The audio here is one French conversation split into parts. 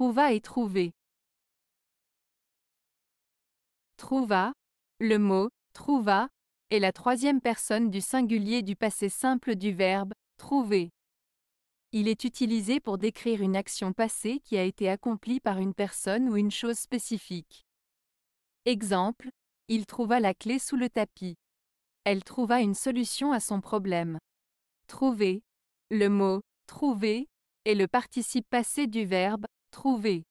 Trouva et trouver. Trouva, le mot trouva est la troisième personne du singulier du passé simple du verbe trouver. Il est utilisé pour décrire une action passée qui a été accomplie par une personne ou une chose spécifique. Exemple, il trouva la clé sous le tapis. Elle trouva une solution à son problème. Trouver. Le mot trouver est le participe passé du verbe Trouver.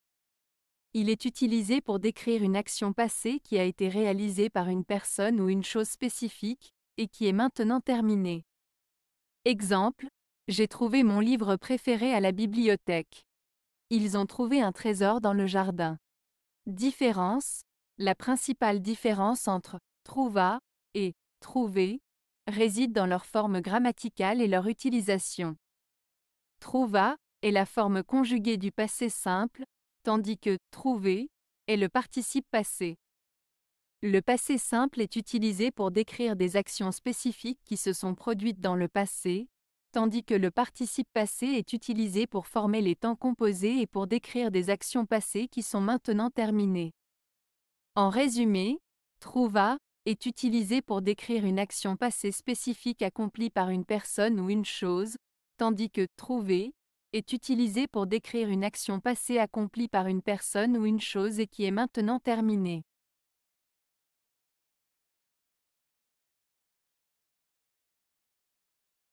Il est utilisé pour décrire une action passée qui a été réalisée par une personne ou une chose spécifique, et qui est maintenant terminée. Exemple, j'ai trouvé mon livre préféré à la bibliothèque. Ils ont trouvé un trésor dans le jardin. Différence, la principale différence entre trouva et trouver réside dans leur forme grammaticale et leur utilisation. Trouva est la forme conjuguée du passé simple, tandis que trouver est le participe passé. Le passé simple est utilisé pour décrire des actions spécifiques qui se sont produites dans le passé, tandis que le participe passé est utilisé pour former les temps composés et pour décrire des actions passées qui sont maintenant terminées. En résumé, trouva est utilisé pour décrire une action passée spécifique accomplie par une personne ou une chose, tandis que trouver est utilisé pour décrire une action passée accomplie par une personne ou une chose et qui est maintenant terminée.